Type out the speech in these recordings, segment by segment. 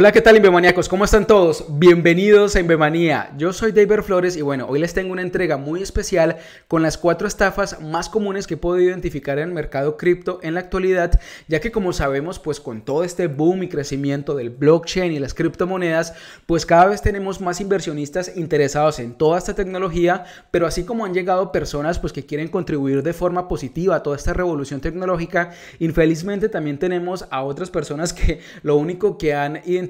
Hola, ¿qué tal, Inbemaníacos? ¿Cómo están todos? Bienvenidos a Inbemanía. Yo soy David Flores y bueno, hoy les tengo una entrega muy especial con las cuatro estafas más comunes que he podido identificar en el mercado cripto en la actualidad, ya que como sabemos, pues con todo este boom y crecimiento del blockchain y las criptomonedas, pues cada vez tenemos más inversionistas interesados en toda esta tecnología, pero así como han llegado personas pues que quieren contribuir de forma positiva a toda esta revolución tecnológica, infelizmente también tenemos a otras personas que lo único que han identificado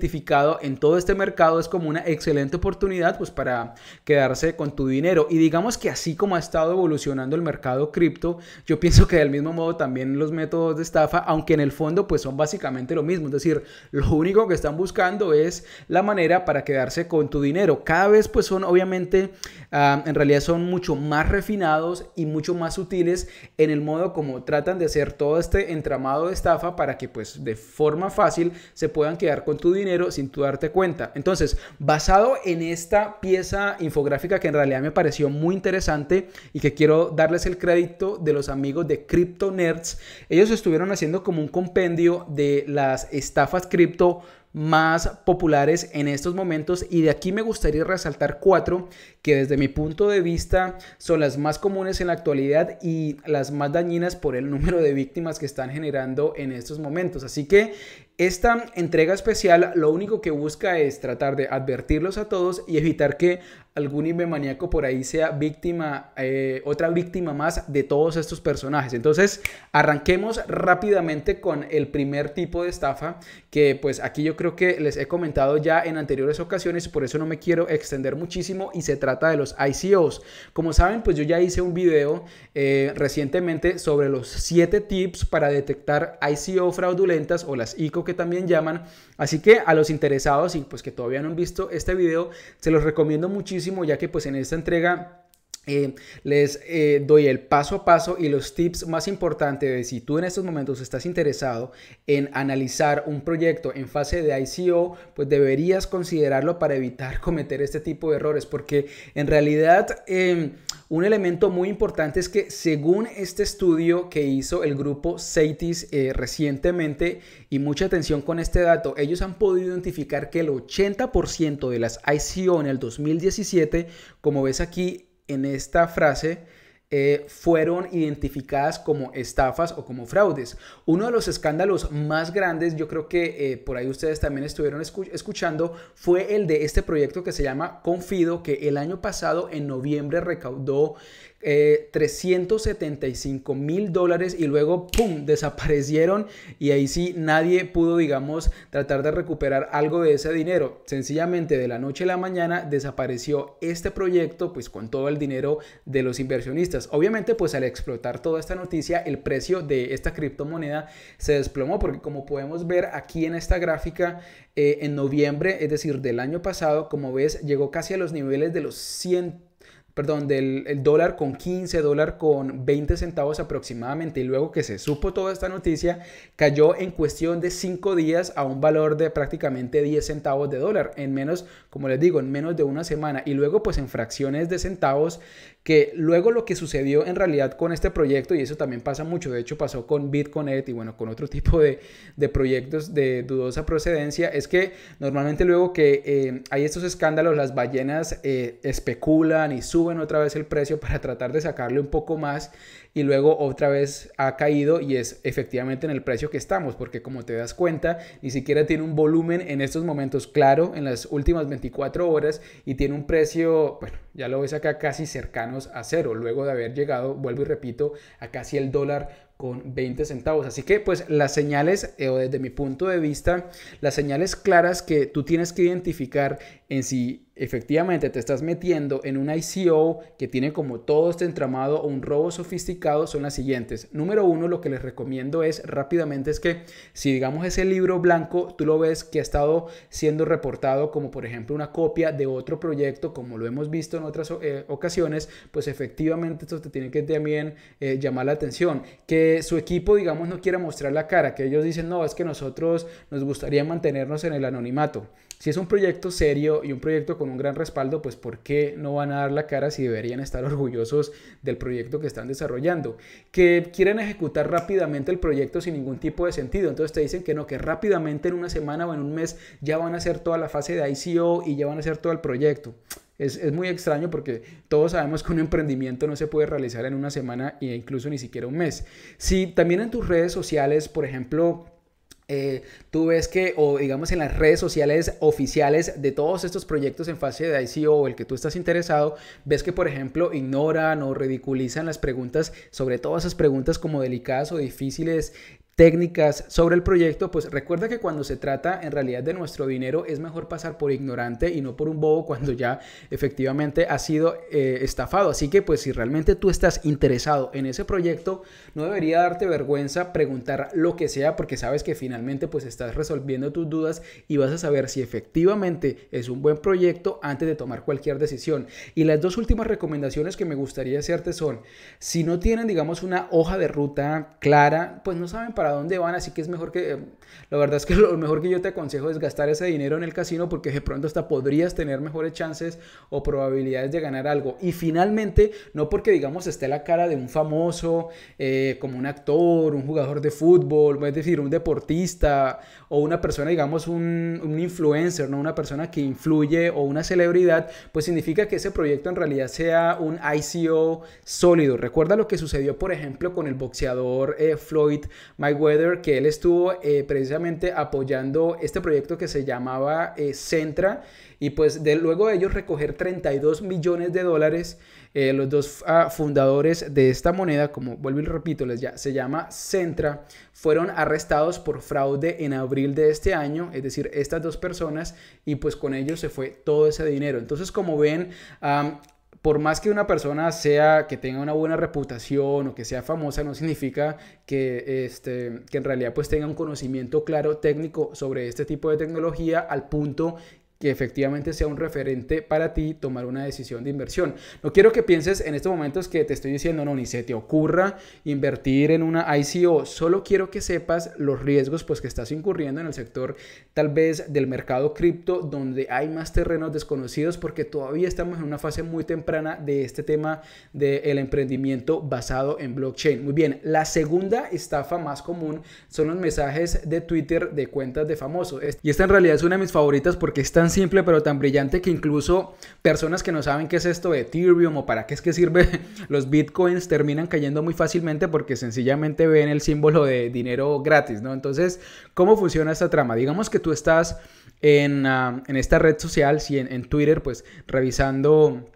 en todo este mercado es como una excelente oportunidad pues para quedarse con tu dinero. Y digamos que así como ha estado evolucionando el mercado cripto, yo pienso que del mismo modo también los métodos de estafa, aunque en el fondo pues son básicamente lo mismo. Es decir, lo único que están buscando es la manera para quedarse con tu dinero. Cada vez pues son obviamente, ah, en realidad son mucho más refinados y mucho más sutiles en el modo como tratan de hacer todo este entramado de estafa para que pues de forma fácil se puedan quedar con tu dinero dinero sin tú darte cuenta. Entonces, basado en esta pieza infográfica que en realidad me pareció muy interesante y que quiero darles el crédito de los amigos de Crypto Nerds, ellos estuvieron haciendo como un compendio de las estafas cripto más populares en estos momentos y de aquí me gustaría resaltar cuatro que desde mi punto de vista son las más comunes en la actualidad y las más dañinas por el número de víctimas que están generando en estos momentos. Así que esta entrega especial lo único que busca es tratar de advertirlos a todos y evitar que algún maníaco por ahí sea víctima, eh, otra víctima más de todos estos personajes. Entonces, arranquemos rápidamente con el primer tipo de estafa, que pues aquí yo creo que les he comentado ya en anteriores ocasiones, por eso no me quiero extender muchísimo y se trata de los ICOs. Como saben, pues yo ya hice un video eh, recientemente sobre los 7 tips para detectar ICO fraudulentas o las ICO también llaman. Así que a los interesados y pues que todavía no han visto este video, se los recomiendo muchísimo ya que pues en esta entrega eh, les eh, doy el paso a paso y los tips más importantes de si tú en estos momentos estás interesado en analizar un proyecto en fase de ICO, pues deberías considerarlo para evitar cometer este tipo de errores, porque en realidad em, un elemento muy importante es que según este estudio que hizo el grupo CETIS eh, recientemente, y mucha atención con este dato, ellos han podido identificar que el 80% de las ICO en el 2017, como ves aquí, en esta frase eh, fueron identificadas como estafas o como fraudes. Uno de los escándalos más grandes, yo creo que eh, por ahí ustedes también estuvieron escuchando, fue el de este proyecto que se llama Confido, que el año pasado en noviembre recaudó 375 eh, mil dólares y luego, ¡pum!, desaparecieron y ahí sí nadie pudo, digamos, tratar de recuperar algo de ese dinero. Sencillamente de la noche a la mañana desapareció este proyecto, pues con todo el dinero de los inversionistas. Obviamente, pues al explotar toda esta noticia, el precio de esta criptomoneda se desplomó porque como podemos ver aquí en esta gráfica, eh, en noviembre, es decir, del año pasado, como ves, llegó casi a los niveles de los 100 perdón, del el dólar con 15, dólar con 20 centavos aproximadamente. Y luego que se supo toda esta noticia, cayó en cuestión de 5 días a un valor de prácticamente 10 centavos de dólar, en menos, como les digo, en menos de una semana. Y luego pues en fracciones de centavos que luego lo que sucedió en realidad con este proyecto, y eso también pasa mucho, de hecho pasó con BitConnect y bueno, con otro tipo de, proyectos de dudosa procedencia, es que normalmente luego que eh, hay estos escándalos, las ballenas eh, especulan y suben otra vez el precio para tratar de sacarle un poco más y luego otra vez ha caído y es efectivamente en el precio que estamos, porque como te das cuenta, ni siquiera tiene un volumen en estos momentos claro, en las últimas 24 horas y tiene un precio, bueno, ya lo ves acá casi cercanos a cero, luego de haber llegado, vuelvo y repito, a casi el dólar con 20 centavos. Así que pues las señales, eh, o desde mi punto de vista, las señales claras que tú tienes que identificar en si efectivamente te estás metiendo en una ICO que tiene como todo este entramado o un robo sofisticado son las siguientes. Número uno, lo que les recomiendo es rápidamente es que si digamos ese libro blanco, tú lo ves que ha estado siendo reportado como por ejemplo una copia de otro proyecto, como lo hemos visto en otras eh, ocasiones, pues efectivamente esto te tiene que también eh, llamar la atención. Que su equipo, digamos, no quiera mostrar la cara, que ellos dicen, no, es que nosotros nos gustaría mantenernos en el anonimato. Si es un proyecto serio y un proyecto con un gran respaldo, pues ¿por qué no van a dar la cara si deberían estar orgullosos del proyecto que están desarrollando? Que quieren ejecutar rápidamente el proyecto sin ningún tipo de sentido, entonces te dicen que no, que rápidamente en una semana o en un mes ya van a hacer toda la fase de ICO y ya van a hacer todo el proyecto. Es, es, muy extraño porque todos sabemos que un emprendimiento no se puede realizar en una semana e incluso ni siquiera un mes. Si también en tus redes sociales, por ejemplo, eh, tú ves que, o digamos en las redes sociales oficiales de todos estos proyectos en fase de ICO o el que tú estás interesado, ves que, por ejemplo, ignoran o ridiculizan las preguntas, sobre todas esas preguntas como delicadas o difíciles técnicas sobre el proyecto, pues recuerda que cuando se trata en realidad de nuestro dinero es mejor pasar por ignorante y no por un bobo cuando ya efectivamente ha sido eh, estafado. Así que pues si realmente tú estás interesado en ese proyecto, no debería darte vergüenza preguntar lo que sea porque sabes que finalmente pues estás resolviendo tus dudas y vas a saber si efectivamente es un buen proyecto antes de tomar cualquier decisión. Y las dos últimas recomendaciones que me gustaría hacerte son, si no tienen digamos una hoja de ruta clara, pues no saben para dónde van, así que es mejor que, eh, la verdad es que lo mejor que yo te aconsejo es gastar ese dinero en el casino porque de pronto hasta podrías tener mejores chances o probabilidades de ganar algo. Y finalmente, no porque digamos esté la cara de un famoso, eh, como un actor, un jugador de fútbol, es decir, un deportista o una persona, digamos, un, influencer, ¿no? una persona que influye o una celebridad, pues significa que ese proyecto en realidad sea un ICO sólido. Recuerda lo que sucedió, por ejemplo, con el boxeador eh, Floyd Mayweather weather que él estuvo eh, precisamente apoyando este proyecto que se llamaba eh, Centra, y pues de, luego de ellos recoger 32 millones de dólares, eh, los dos ah, fundadores de esta moneda, como vuelvo y repito, les ya, se llama Centra, fueron arrestados por fraude en abril de este año, es decir, estas dos personas, y pues con ellos se fue todo ese dinero. Entonces, como ven, por más que una persona sea que tenga una buena reputación o que sea famosa, no significa que, este, que en realidad pues tenga un conocimiento claro técnico sobre este tipo de tecnología al punto que efectivamente sea un referente para ti tomar una decisión de inversión. No quiero que pienses en estos momentos que te estoy diciendo, no, ni se te ocurra invertir en una ICO. Solo quiero que sepas los riesgos pues, que estás incurriendo en el sector tal vez del mercado cripto, donde hay más terrenos desconocidos, porque todavía estamos en una fase muy temprana de este tema del emprendimiento basado en blockchain. Muy bien, la segunda estafa más común son los mensajes de Twitter de cuentas de famosos. Y esta en realidad es una de mis favoritas porque están simple pero tan brillante que incluso personas que no saben qué es esto de Ethereum o para qué es que sirve los bitcoins terminan cayendo muy fácilmente porque sencillamente ven el símbolo de dinero gratis, ¿no? Entonces, ¿cómo funciona esta trama? Digamos que tú estás en, ah, esta red social, si en Twitter, pues revisando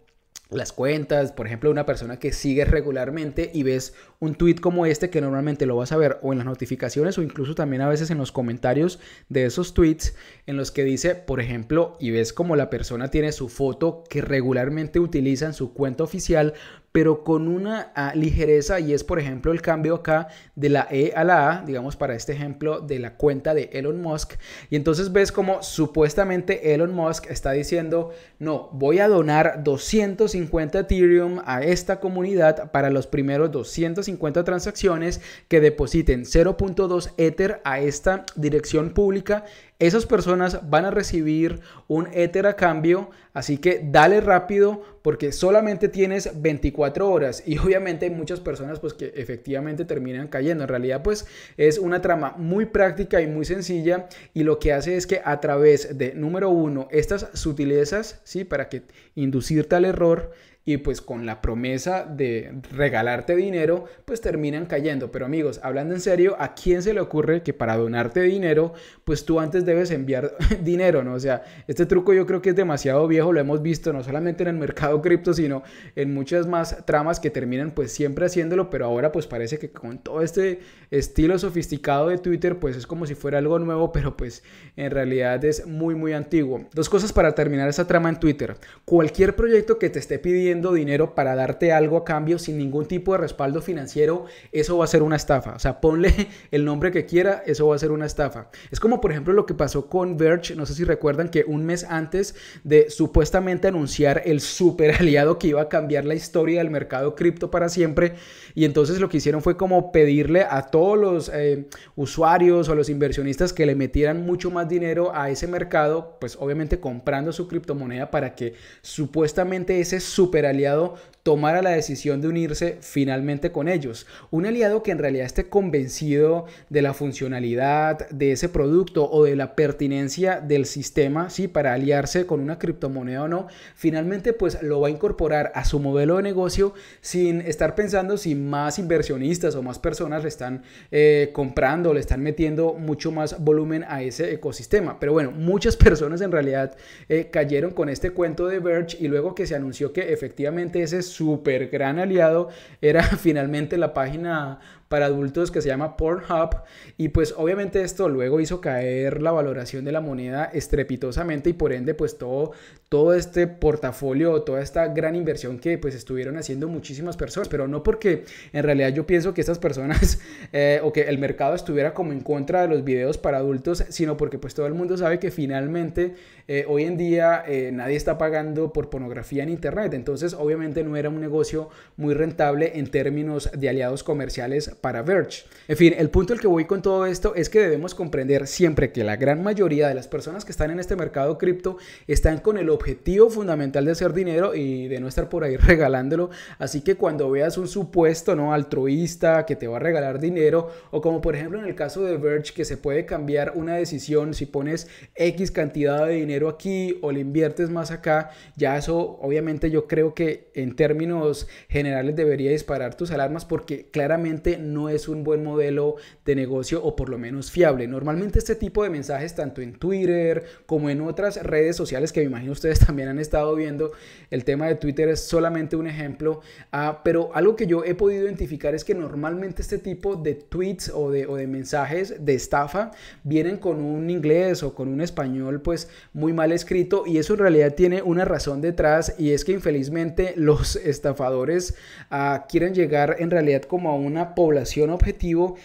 las cuentas, por ejemplo, una persona que sigue regularmente y ves un tweet como este que normalmente lo vas a ver o en las notificaciones o incluso también a veces en los comentarios de esos tweets en los que dice, por ejemplo, y ves como la persona tiene su foto que regularmente utiliza en su cuenta oficial, pero con una ah, ligereza y es por ejemplo el cambio acá de la E a la A, digamos para este ejemplo de la cuenta de Elon Musk. Y entonces ves como supuestamente Elon Musk está diciendo, no, voy a donar 250 Ethereum a esta comunidad para los primeros 250 transacciones que depositen 0.2 Ether a esta dirección pública esas personas van a recibir un éter a cambio, así que dale rápido porque solamente tienes 24 horas y obviamente hay muchas personas pues que efectivamente terminan cayendo. En realidad pues es una trama muy práctica y muy sencilla y lo que hace es que a través de número uno estas sutilezas, ¿sí? Para que inducir tal error y pues con la promesa de regalarte dinero, pues terminan cayendo. Pero amigos, hablando en serio, ¿a quién se le ocurre que para donarte dinero, pues tú antes debes enviar dinero, ¿no? O sea, este truco yo creo que es demasiado viejo, lo hemos visto no solamente en el mercado cripto, sino en muchas más tramas que terminan pues siempre haciéndolo, pero ahora pues parece que con todo este estilo sofisticado de Twitter, pues es como si fuera algo nuevo, pero pues en realidad es muy, muy antiguo. Dos cosas para terminar esa trama en Twitter. Cualquier proyecto que te esté pidiendo dinero para darte algo a cambio sin ningún tipo de respaldo financiero, eso va a ser una estafa. O sea, ponle el nombre que quiera, eso va a ser una estafa. Es como por ejemplo lo que pasó con Verge, no sé si recuerdan que un mes antes de supuestamente anunciar el super aliado que iba a cambiar la historia del mercado cripto para siempre, y entonces lo que hicieron fue como pedirle a todos los eh, usuarios o los inversionistas que le metieran mucho más dinero a ese mercado, pues obviamente comprando su criptomoneda para que supuestamente ese super aliado tomara la decisión de unirse finalmente con ellos. Un aliado que en realidad esté convencido de la funcionalidad de ese producto o de la pertinencia del sistema, ¿sí? Para aliarse con una criptomoneda o no, finalmente pues lo va a incorporar a su modelo de negocio sin estar pensando si más inversionistas o más personas le están eh, comprando, le están metiendo mucho más volumen a ese ecosistema. Pero bueno, muchas personas en realidad eh, cayeron con este cuento de Verge y luego que se anunció que efectivamente ese es super gran aliado era finalmente la página para adultos que se llama Pornhub y pues obviamente esto luego hizo caer la valoración de la moneda estrepitosamente y por ende pues todo, todo este portafolio, toda esta gran inversión que pues estuvieron haciendo muchísimas personas, pero no porque en realidad yo pienso que estas personas eh, o que el mercado estuviera como en contra de los videos para adultos, sino porque pues todo el mundo sabe que finalmente eh, hoy en día eh, nadie está pagando por pornografía en internet, entonces obviamente no era un negocio muy rentable en términos de aliados comerciales para Verge. En fin, el punto al que voy con todo esto es que debemos comprender siempre que la gran mayoría de las personas que están en este mercado cripto están con el objetivo fundamental de hacer dinero y de no estar por ahí regalándolo. Así que cuando veas un supuesto no altruista que te va a regalar dinero o como por ejemplo en el caso de Verge que se puede cambiar una decisión si pones X cantidad de dinero aquí o le inviertes más acá, ya eso obviamente yo creo que en términos generales debería disparar tus alarmas porque claramente no es un buen modelo de negocio o por lo menos fiable. Normalmente este tipo de mensajes, tanto en Twitter como en otras redes sociales que me imagino ustedes también han estado viendo, el tema de Twitter es solamente un ejemplo, ah, pero algo que yo he podido identificar es que normalmente este tipo de tweets o de, de mensajes de estafa vienen con un inglés o con un español pues muy mal escrito y eso en realidad tiene una razón detrás y es que infelizmente los estafadores ah, quieren llegar en realidad como a una población población objetivo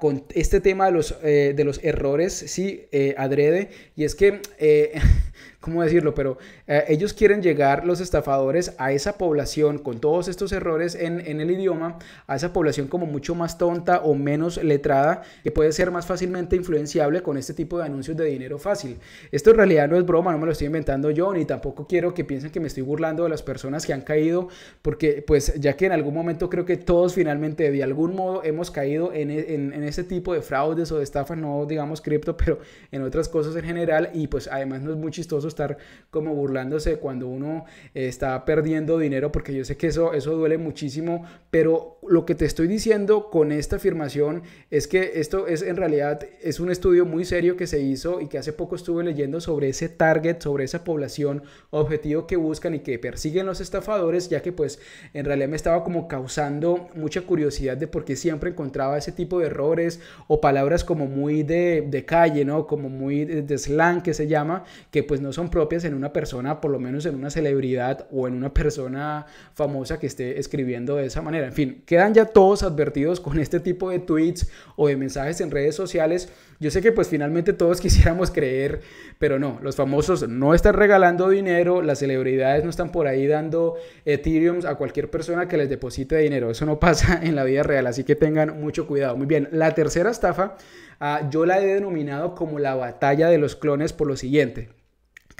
con este tema de los, eh, de los errores, sí, eh, adrede, y es que, eh, ¿cómo decirlo? Pero ellos quieren llegar, los estafadores, a esa población con todos estos errores en, el idioma, a esa población como mucho más tonta o menos letrada, que puede ser más fácilmente influenciable con este tipo de anuncios de dinero fácil. Esto en realidad no es broma, no me lo estoy inventando yo, ni tampoco quiero que piensen que me estoy burlando de las personas que han caído, porque pues ya que en algún momento creo que todos finalmente de algún modo hemos caído en, e, en en, este tipo de fraudes o de estafas, no digamos cripto, pero en otras cosas en general. Y pues además no es muy chistoso estar como burlándose cuando uno eh, está perdiendo dinero, porque yo sé que eso, eso duele muchísimo, pero lo que te estoy diciendo con esta afirmación es que esto es en realidad, es un estudio muy serio que se hizo y que hace poco estuve leyendo sobre ese target, sobre esa población objetivo que buscan y que persiguen los estafadores, ya que pues en realidad me estaba como causando mucha curiosidad de por qué siempre encontraba ese tipo de errores o palabras como muy de, calle, ¿no? Como muy de, de, slang que se llama, que pues no son propias en una persona, por lo menos en una celebridad o en una persona famosa que esté escribiendo de esa manera. En fin, quedan ya todos advertidos con este tipo de tweets o de mensajes en redes sociales yo sé que pues finalmente todos quisiéramos creer, pero no, los famosos no están regalando dinero, las celebridades no están por ahí dando Ethereum a cualquier persona que les deposite dinero, eso no pasa en la vida real, así que tengan mucho cuidado. Muy bien, la tercera estafa ah, yo la he denominado como la batalla de los clones por lo siguiente.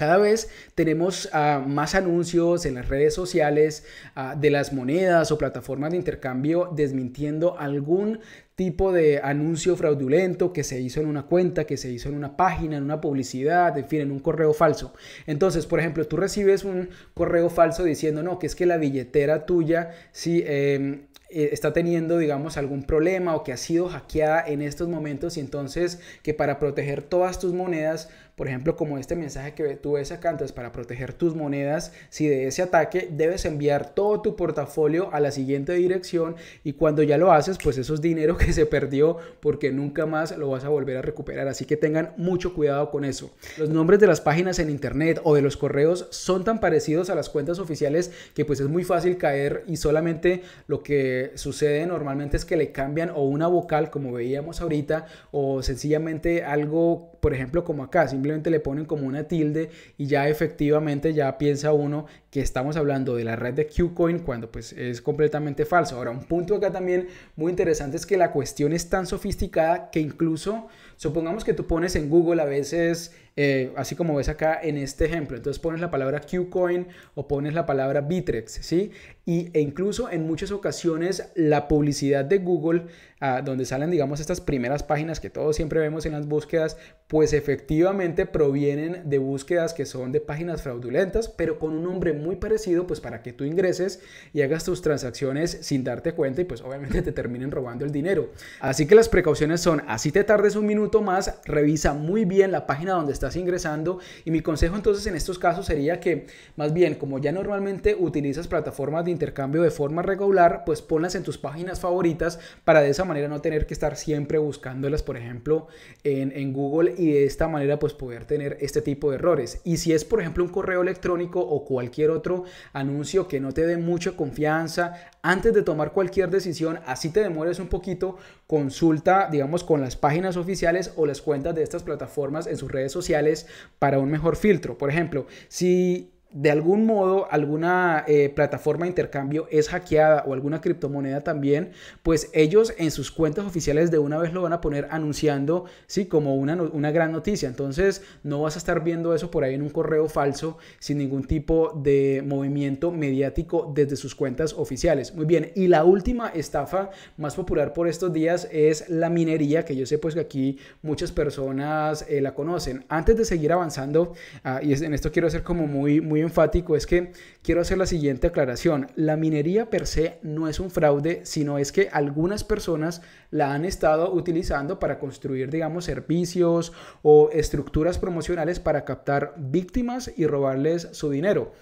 Cada vez tenemos ah, más anuncios en las redes sociales ah, de las monedas o plataformas de intercambio desmintiendo algún tipo de anuncio fraudulento que se hizo en una cuenta, que se hizo en una página, en una publicidad, en fin, en un correo falso. Entonces, por ejemplo, tú recibes un correo falso diciendo, no, que es que la billetera tuya em, eh, está teniendo, digamos, algún problema o que ha sido hackeada en estos momentos y entonces que para proteger todas tus monedas por ejemplo, como este mensaje que tú ves acá, antes para proteger tus monedas, si de ese ataque debes enviar todo tu portafolio a la siguiente dirección y cuando ya lo haces, pues eso es dinero que se perdió porque nunca más lo vas a volver a recuperar. Así que tengan mucho cuidado con eso. Los nombres de las páginas en internet o de los correos son tan parecidos a las cuentas oficiales que pues es muy fácil caer y solamente lo que sucede normalmente es que le cambian o una vocal como veíamos ahorita o sencillamente algo, por ejemplo, como acá, simplemente le ponen como una tilde y ya efectivamente ya piensa uno que estamos hablando de la red de Qcoin cuando pues es completamente falso. Ahora, un punto acá también muy interesante es que la cuestión es tan sofisticada que incluso, supongamos que tú pones en Google a veces, eh, así como ves acá en este ejemplo, entonces pones la palabra Qcoin o pones la palabra Bitrex, ¿sí? Y, e incluso en muchas ocasiones la publicidad de Google, ah, donde salen, digamos, estas primeras páginas que todos siempre vemos en las búsquedas, pues efectivamente provienen de búsquedas que son de páginas fraudulentas, pero con un nombre muy parecido, pues para que tú ingreses y hagas tus transacciones sin darte cuenta y pues obviamente te terminen robando el dinero. Así que las precauciones son, así te tardes un minuto más, revisa muy bien la página donde estás ingresando y mi consejo entonces en estos casos sería que más bien, como ya normalmente utilizas plataformas de intercambio de forma regular, pues ponlas en tus páginas favoritas para de esa manera no tener que estar siempre buscándolas, por ejemplo, en, en Google y de esta manera pues poder tener este tipo de errores. Y si es por ejemplo un correo electrónico o cualquier otro anuncio que no te dé mucha confianza, antes de tomar cualquier decisión, así te demores un poquito, consulta digamos con las páginas oficiales o las cuentas de estas plataformas en sus redes sociales para un mejor filtro. Por ejemplo, si de algún modo alguna eh, plataforma de intercambio es hackeada o alguna criptomoneda también, pues ellos en sus cuentas oficiales de una vez lo van a poner anunciando, sí, como una, una gran noticia. Entonces no vas a estar viendo eso por ahí en un correo falso sin ningún tipo de movimiento mediático desde sus cuentas oficiales. Muy bien, y la última estafa más popular por estos días es la minería, que yo sé pues que aquí muchas personas eh, la conocen. Antes de seguir avanzando, ah, y en esto quiero hacer como muy, muy enfático es que quiero hacer la siguiente aclaración. La minería per se no es un fraude, sino es que algunas personas la han estado utilizando para construir, digamos, servicios o estructuras promocionales para captar víctimas y robarles su dinero.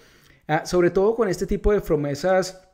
Ah, sobre todo con este tipo de promesas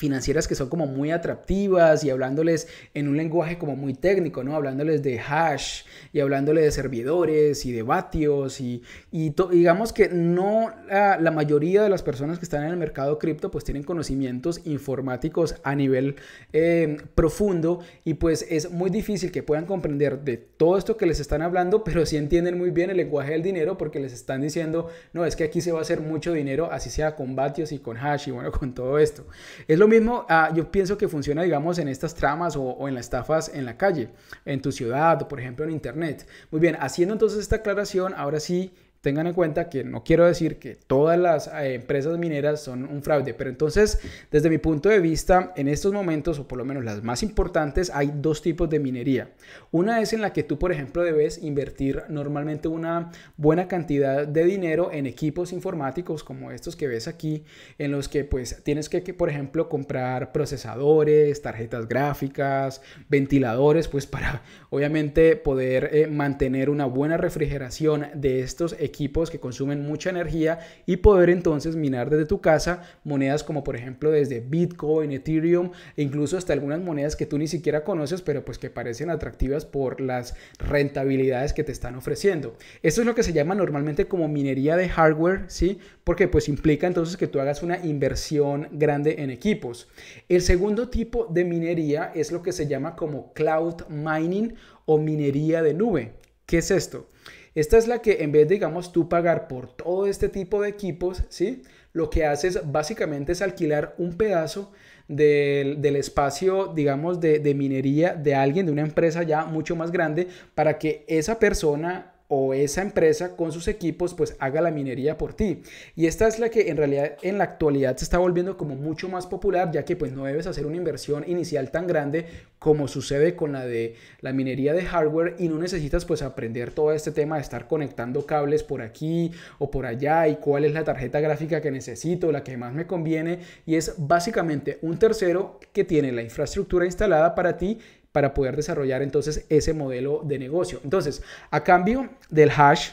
financieras que son como muy atractivas y hablándoles en un lenguaje como muy técnico, ¿no? Hablándoles de hash y hablándoles de servidores y de vatios y, digamos que no la, mayoría de las personas que están en el mercado cripto pues tienen conocimientos informáticos a nivel eh, profundo y pues es muy difícil que puedan comprender de todo esto que les están hablando, pero sí entienden muy bien el lenguaje del dinero porque les están diciendo, no, es que aquí se va a hacer mucho dinero, así sea con vatios y con hash y bueno, con todo esto. Es lo mismo ah, yo pienso que funciona, digamos, en estas tramas o, en las estafas en la calle, en tu ciudad por ejemplo, en Internet. Muy bien, haciendo entonces esta aclaración, ahora sí tengan en cuenta que no quiero decir que todas las eh, empresas mineras son un fraude, pero entonces desde mi punto de vista, en estos momentos, o por lo menos las más importantes, hay dos tipos de minería. Una es en la que tú, por ejemplo, debes invertir normalmente una buena cantidad de dinero en equipos informáticos como estos que ves aquí, en los que pues tienes que, por ejemplo, comprar procesadores, tarjetas gráficas, ventiladores, pues para obviamente poder eh, mantener una buena refrigeración de estos equipos equipos que consumen mucha energía y poder entonces minar desde tu casa monedas como por ejemplo desde Bitcoin, Ethereum e incluso hasta algunas monedas que tú ni siquiera conoces pero pues que parecen atractivas por las rentabilidades que te están ofreciendo. Esto es lo que se llama normalmente como minería de hardware, ¿sí? Porque pues implica entonces que tú hagas una inversión grande en equipos. El segundo tipo de minería es lo que se llama como cloud mining o minería de nube. ¿Qué es esto? Esta es la que en vez, de, digamos, tú pagar por todo este tipo de equipos, ¿sí? Lo que haces básicamente es alquilar un pedazo del, del espacio, digamos, de, de minería de alguien, de una empresa ya mucho más grande, para que esa persona o esa empresa con sus equipos pues haga la minería por ti. Y esta es la que en realidad en la actualidad se está volviendo como mucho más popular ya que pues no debes hacer una inversión inicial tan grande como sucede con la de la minería de hardware y no necesitas pues aprender todo este tema de estar conectando cables por aquí o por allá y cuál es la tarjeta gráfica que necesito, la que más me conviene y es básicamente un tercero que tiene la infraestructura instalada para ti para poder desarrollar entonces ese modelo de negocio. Entonces, a cambio del hash,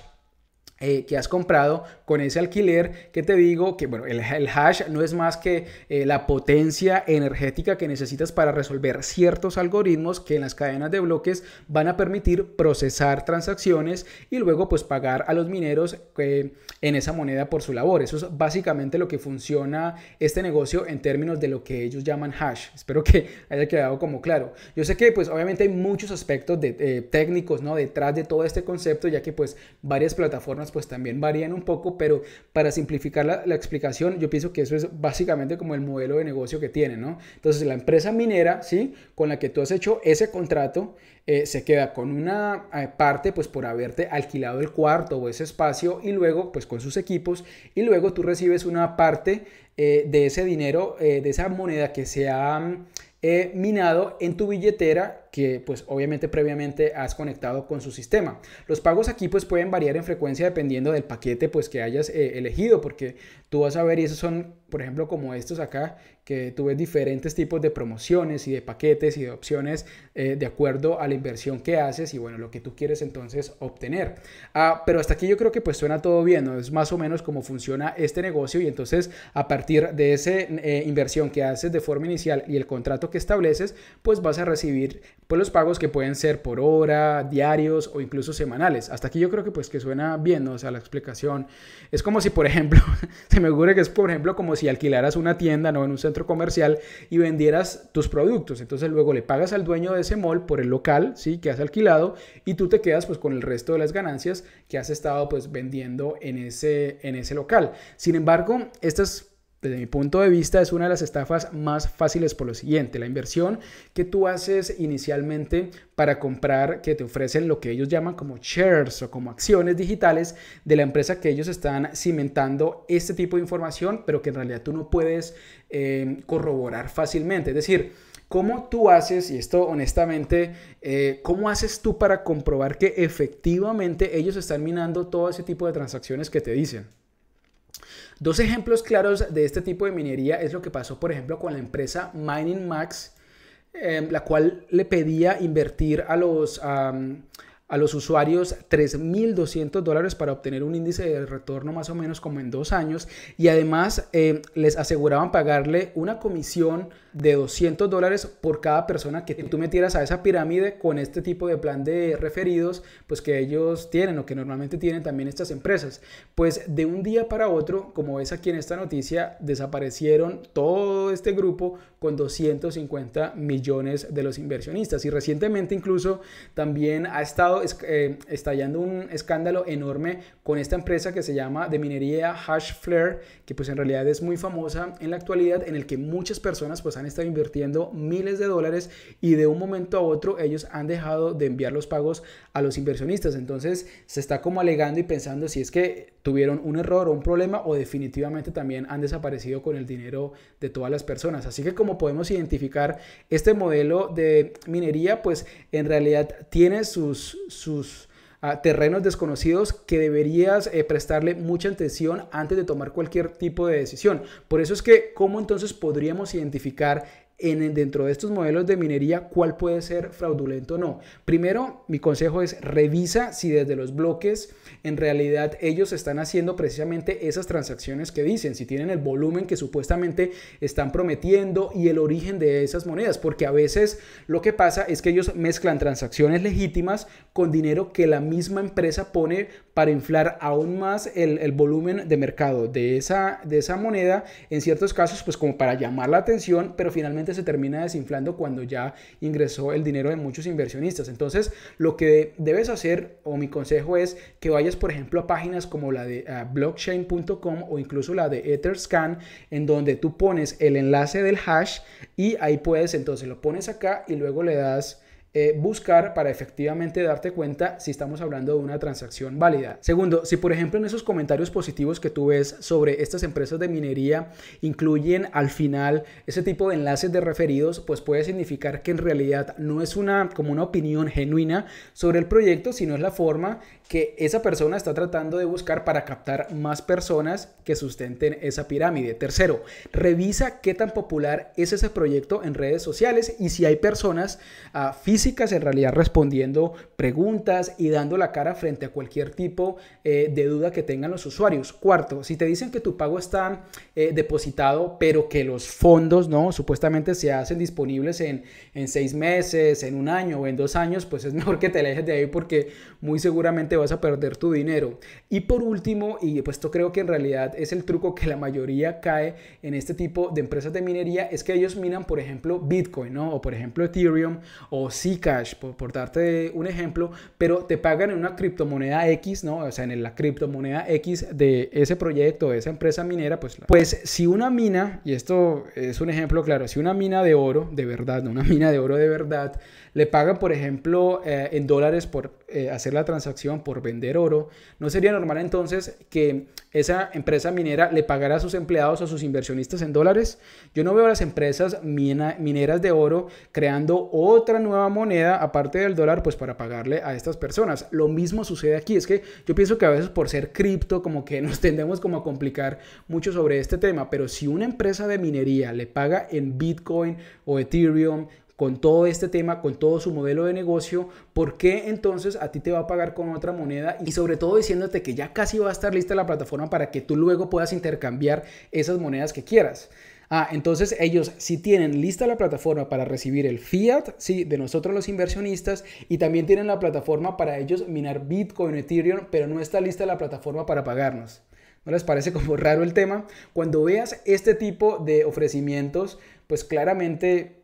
eh, que has comprado con ese alquiler que te digo que bueno el, hash no es más que eh, la potencia energética que necesitas para resolver ciertos algoritmos que en las cadenas de bloques van a permitir procesar transacciones y luego pues pagar a los mineros eh, en esa moneda por su labor eso es básicamente lo que funciona este negocio en términos de lo que ellos llaman hash espero que haya quedado como claro yo sé que pues obviamente hay muchos aspectos de, técnicos no detrás de todo este concepto ya que pues varias plataformas pues también varían un poco, pero para simplificar la, explicación, yo pienso que eso es básicamente como el modelo de negocio que tienen, ¿no? Entonces la empresa minera, ¿sí? Con la que tú has hecho ese contrato, eh, se queda con una eh, parte pues por haberte alquilado el cuarto o ese espacio y luego pues con sus equipos y luego tú recibes una parte eh, de ese dinero, de esa moneda que se ha mm, minado en tu billetera que pues obviamente previamente has conectado con su sistema. Los pagos aquí pues pueden variar en frecuencia dependiendo del paquete pues que hayas eh, elegido porque tú vas a ver y esos son por ejemplo como estos acá que tú ves diferentes tipos de promociones y de paquetes y de opciones eh, de acuerdo a la inversión que haces y bueno lo que tú quieres entonces obtener. Ah, pero hasta aquí yo creo que pues suena todo bien, ¿no? es más o menos como funciona este negocio y entonces a partir de esa eh, inversión que haces de forma inicial y el contrato que estableces pues vas a recibir pues los pagos que pueden ser por hora, diarios o incluso semanales. Hasta aquí yo creo que pues que suena bien, o sea, la explicación. Es como si, por ejemplo, se me ocurre que es, por ejemplo, como si alquilaras una tienda, ¿no? En un centro comercial y vendieras tus productos. Entonces luego le pagas al dueño de ese mall por el local, ¿sí? Que has alquilado y tú te quedas pues con el resto de las ganancias que has estado pues vendiendo en ese, en ese local. Sin embargo, estas desde mi punto de vista, es una de las estafas más fáciles por lo siguiente. La inversión que tú haces inicialmente para comprar, que te ofrecen lo que ellos llaman como shares o como acciones digitales de la empresa que ellos están cimentando este tipo de información, pero que en realidad tú no puedes eh, corroborar fácilmente. Es decir, ¿Cómo tú haces, y esto honestamente, eh, cómo haces tú para comprobar que efectivamente ellos están minando todo ese tipo de transacciones que te dicen? Dos ejemplos claros de este tipo de minería es lo que pasó, por ejemplo, con la empresa Mining Max, em, la cual le pedía invertir a los a los usuarios 3.200 dólares para obtener un índice de retorno más o menos como en dos años y además eh, les aseguraban pagarle una comisión de 200 dólares por cada persona que tú metieras a esa pirámide con este tipo de plan de referidos pues que ellos tienen o que normalmente tienen también estas empresas pues de un día para otro como ves aquí en esta noticia desaparecieron todo este grupo con 250 millones de los inversionistas y recientemente incluso también ha estado eh, estallando un escándalo enorme con esta empresa que se llama de minería Hashflare, que pues en realidad es muy famosa en la actualidad, en el que muchas personas pues han estado invirtiendo miles de dólares y de un momento a otro ellos han dejado de enviar los pagos a los inversionistas. Entonces se está como alegando y pensando si es que tuvieron un error o un problema o definitivamente también han desaparecido con el dinero de todas las personas. Así que como podemos identificar, este modelo de minería pues en realidad tiene sus... sus ah, terrenos desconocidos que deberías eh, prestarle mucha atención antes de tomar cualquier tipo de decisión. Por eso es que, ¿cómo entonces podríamos identificar dentro de estos modelos de minería cuál puede ser fraudulento o no. Primero, mi consejo es revisa si desde los bloques en realidad ellos están haciendo precisamente esas transacciones que dicen, si tienen el volumen que supuestamente están prometiendo y el origen de esas monedas, porque a veces lo que pasa es que ellos mezclan transacciones legítimas con dinero que la misma empresa pone para inflar aún más el, el volumen de mercado de esa, de esa moneda, en ciertos casos pues como para llamar la atención, pero finalmente se termina desinflando cuando ya ingresó el dinero de muchos inversionistas. Entonces, lo que debes hacer o mi consejo es que vayas, por ejemplo, a páginas como la de eh, blockchain.com o incluso la de Etherscan, en donde tú pones el enlace del hash y ahí puedes, entonces lo pones acá y luego le das eh, buscar para efectivamente darte cuenta si estamos hablando de una transacción válida. Segundo, si por ejemplo en esos comentarios positivos que tú ves sobre estas empresas de minería incluyen al final ese tipo de enlaces de referidos, pues puede significar que en realidad no es una como una opinión genuina sobre el proyecto, sino es la forma que esa persona está tratando de buscar para captar más personas que sustenten esa pirámide. Tercero, revisa qué tan popular es ese proyecto en redes sociales y si hay personas ah, físicas en realidad respondiendo preguntas y dando la cara frente a cualquier tipo eh, de duda que tengan los usuarios. Cuarto, si te dicen que tu pago está eh, depositado, pero que los fondos no supuestamente se hacen disponibles en, en seis meses, en un año o en dos años, pues es mejor que te alejes de ahí porque muy seguramente vas a perder tu dinero. Y por último, y puesto esto creo que en realidad es el truco que la mayoría cae en este tipo de empresas de minería, es que ellos minan, por ejemplo, Bitcoin, ¿no? O por ejemplo Ethereum o Zcash, por, por darte un ejemplo, pero te pagan en una criptomoneda X, ¿no? O sea, en la criptomoneda X de ese proyecto, de esa empresa minera, pues, pues si una mina, y esto es un ejemplo claro, si una mina de oro, de verdad, no una mina de oro de verdad, le pagan, por ejemplo, eh, en dólares por eh, hacer la transacción, por vender oro. ¿No sería normal entonces que esa empresa minera le pagara a sus empleados o a sus inversionistas en dólares? Yo no veo a las empresas mineras de oro creando otra nueva moneda aparte del dólar pues para pagarle a estas personas. Lo mismo sucede aquí, es que yo pienso que a veces por ser cripto como que nos tendemos como a complicar mucho sobre este tema, pero si una empresa de minería le paga en Bitcoin o Ethereum con todo este tema, con todo su modelo de negocio, ¿por qué entonces a ti te va a pagar con otra moneda? Y sobre todo diciéndote que ya casi va a estar lista la plataforma para que tú luego puedas intercambiar esas monedas que quieras. Ah, entonces ellos sí tienen lista la plataforma para recibir el fiat, sí, de nosotros los inversionistas, y también tienen la plataforma para ellos minar Bitcoin, Ethereum, pero no está lista la plataforma para pagarnos. ¿No les parece como raro el tema? Cuando veas este tipo de ofrecimientos, pues claramente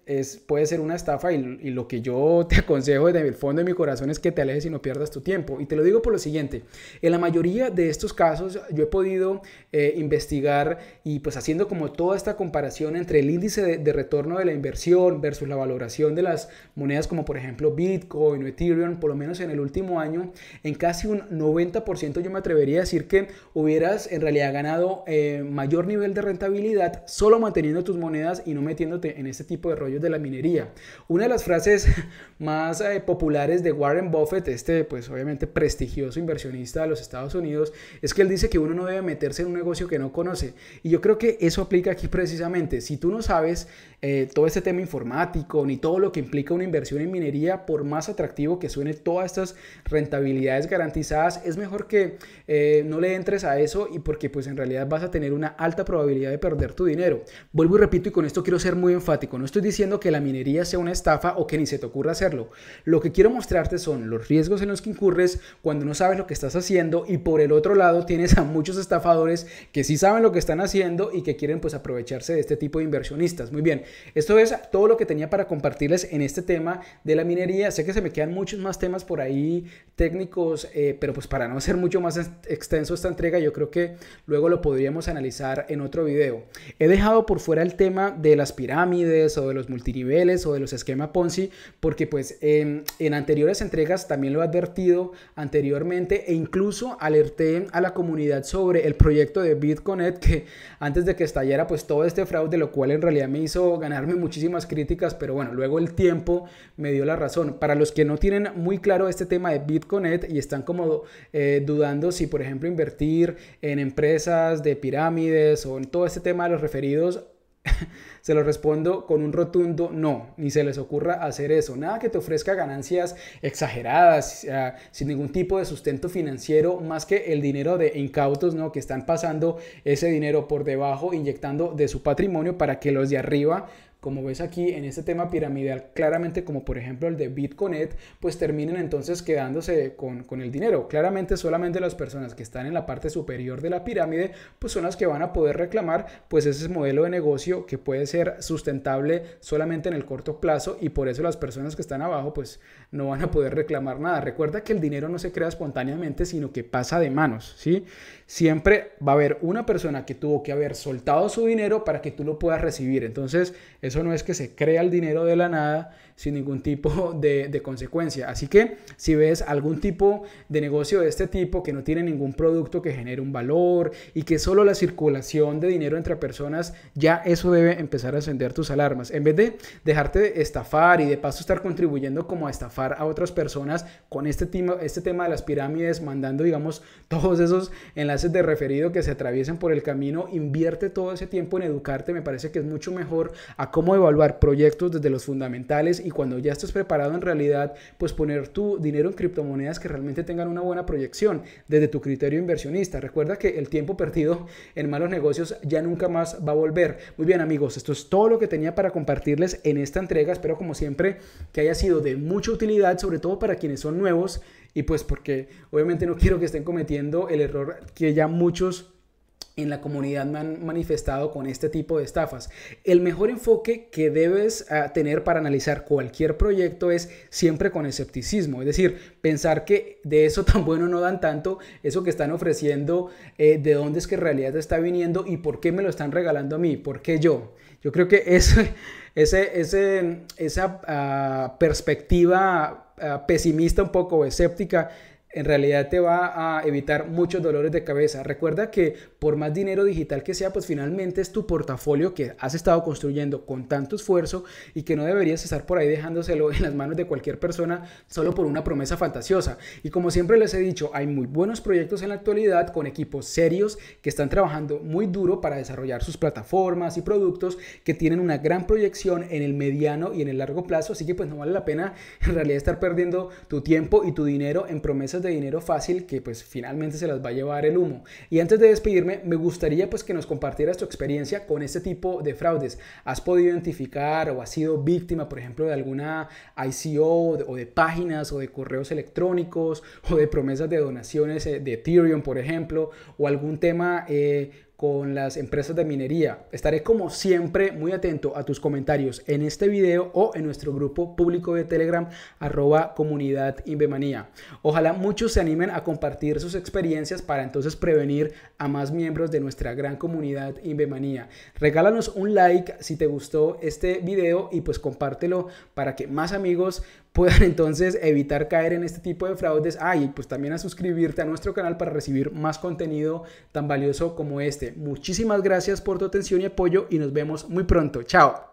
puede ser una estafa y, lo que yo te aconsejo desde el fondo de mi corazón es que te alejes y no pierdas tu tiempo. Y te lo digo por lo siguiente, en la mayoría de estos casos yo he podido eh, investigar y pues haciendo como toda esta comparación entre el índice de, retorno de la inversión versus la valoración de las monedas como por ejemplo Bitcoin o Ethereum, por lo menos en el último año, en casi un 90% yo me atrevería a decir que hubieras en realidad ganado eh, mayor nivel de rentabilidad solo manteniendo tus monedas y no metiéndote en este tipo de rollo de la minería. Una de las frases más eh, populares de Warren Buffett, este pues obviamente prestigioso inversionista de los Estados Unidos, es que él dice que uno no debe meterse en un negocio que no conoce. Y yo creo que eso aplica aquí precisamente. Si tú no sabes eh, todo este tema informático ni todo lo que implica una inversión en minería, por más atractivo que suene todas estas rentabilidades garantizadas, es mejor que eh, no le entres a eso y porque pues en realidad vas a tener una alta probabilidad de perder tu dinero. Vuelvo y repito y con esto quiero ser muy enfático. No estoy diciendo que la minería sea una estafa o que ni se te ocurra hacerlo. Lo que quiero mostrarte son los riesgos en los que incurres cuando no sabes lo que estás haciendo y por el otro lado tienes a muchos estafadores que sí saben lo que están haciendo y que quieren pues aprovecharse de este tipo de inversionistas. Muy bien, esto es todo lo que tenía para compartirles en este tema de la minería. Sé que se me quedan muchos más temas por ahí técnicos, eh, pero pues para no hacer mucho más extenso esta entrega, yo creo que luego lo podríamos analizar en otro video. He dejado por fuera el tema de las pirámides o de los multiniveles o de los esquemas Ponzi, porque pues en, anteriores entregas también lo he advertido anteriormente e incluso alerté a la comunidad sobre el proyecto de BitConnect que antes de que estallara pues todo este fraude, lo cual en realidad me hizo ganarme muchísimas críticas, pero bueno, luego el tiempo me dio la razón. Para los que no tienen muy claro este tema de BitConnect y están como eh, dudando si por ejemplo invertir en empresas de pirámides o en todo este tema de los referidos se lo respondo con un rotundo no, ni se les ocurra hacer eso. Nada que te ofrezca ganancias exageradas, sin ningún tipo de sustento financiero, más que el dinero de incautos, ¿no? Que están pasando ese dinero por debajo, inyectando de su patrimonio para que los de arriba como ves aquí en este tema piramidal, claramente como por ejemplo el de Bitcoin pues terminan entonces quedándose con, el dinero. Claramente solamente las personas que están en la parte superior de la pirámide, pues son las que van a poder reclamar pues ese modelo de negocio que puede ser sustentable solamente en el corto plazo y por eso las personas que están abajo pues no van a poder reclamar nada. Recuerda que el dinero no se crea espontáneamente, sino que pasa de manos, ¿sí? siempre va a haber una persona que tuvo que haber soltado su dinero para que tú lo puedas recibir. Entonces, eso no es que se crea el dinero de la nada, sin ningún tipo de, consecuencia. Así que si ves algún tipo de negocio de este tipo que no tiene ningún producto que genere un valor y que solo la circulación de dinero entre personas, ya eso debe empezar a encender tus alarmas. En vez de dejarte de estafar y de paso estar contribuyendo como a estafar a otras personas con este tema, este tema de las pirámides, mandando, digamos, todos esos enlaces de referido que se atraviesen por el camino, invierte todo ese tiempo en educarte. Me parece que es mucho mejor a cómo evaluar proyectos desde los fundamentales y cuando ya estés preparado en realidad, pues poner tu dinero en criptomonedas que realmente tengan una buena proyección desde tu criterio inversionista. Recuerda que el tiempo perdido en malos negocios ya nunca más va a volver. Muy bien amigos, esto es todo lo que tenía para compartirles en esta entrega. Espero como siempre que haya sido de mucha utilidad, sobre todo para quienes son nuevos y pues porque obviamente no quiero que estén cometiendo el error que ya muchos en la comunidad me han manifestado con este tipo de estafas. El mejor enfoque que debes ah, tener para analizar cualquier proyecto es siempre con escepticismo, es decir, pensar que de eso tan bueno no dan tanto, eso que están ofreciendo, eh, de dónde es que en realidad está viniendo y por qué me lo están regalando a mí, por qué yo. Yo creo que ese, esa ah, perspectiva ah, pesimista, un poco escéptica, en realidad te va a evitar muchos dolores de cabeza. Recuerda que por más dinero digital que sea, pues finalmente es tu portafolio que has estado construyendo con tanto esfuerzo y que no deberías estar por ahí dejándoselo en las manos de cualquier persona solo por una promesa fantasiosa. Y como siempre les he dicho, hay muy buenos proyectos en la actualidad con equipos serios que están trabajando muy duro para desarrollar sus plataformas y productos que tienen una gran proyección en el mediano y en el largo plazo. Así que pues no vale la pena en realidad estar perdiendo tu tiempo y tu dinero en promesas de dinero fácil que pues finalmente se las va a llevar el humo. Y antes de despedirme, me gustaría pues que nos compartieras tu experiencia con este tipo de fraudes. ¿Has podido identificar o has sido víctima, por ejemplo, de alguna ICO o de páginas o de correos electrónicos o de promesas de donaciones eh, de Ethereum, por ejemplo, o algún tema eh, con las empresas de minería. Estaré como siempre muy atento a tus comentarios en este video o en nuestro grupo público de Telegram arroba comunidad Invemanía. Ojalá muchos se animen a compartir sus experiencias para entonces prevenir a más miembros de nuestra gran comunidad Invemanía. Regálanos un like si te gustó este video y pues compártelo para que más amigos puedan entonces evitar caer en este tipo de fraudes. Ah, y pues también a suscribirte a nuestro canal para recibir más contenido tan valioso como este. Muchísimas gracias por tu atención y apoyo y nos vemos muy pronto. Chao.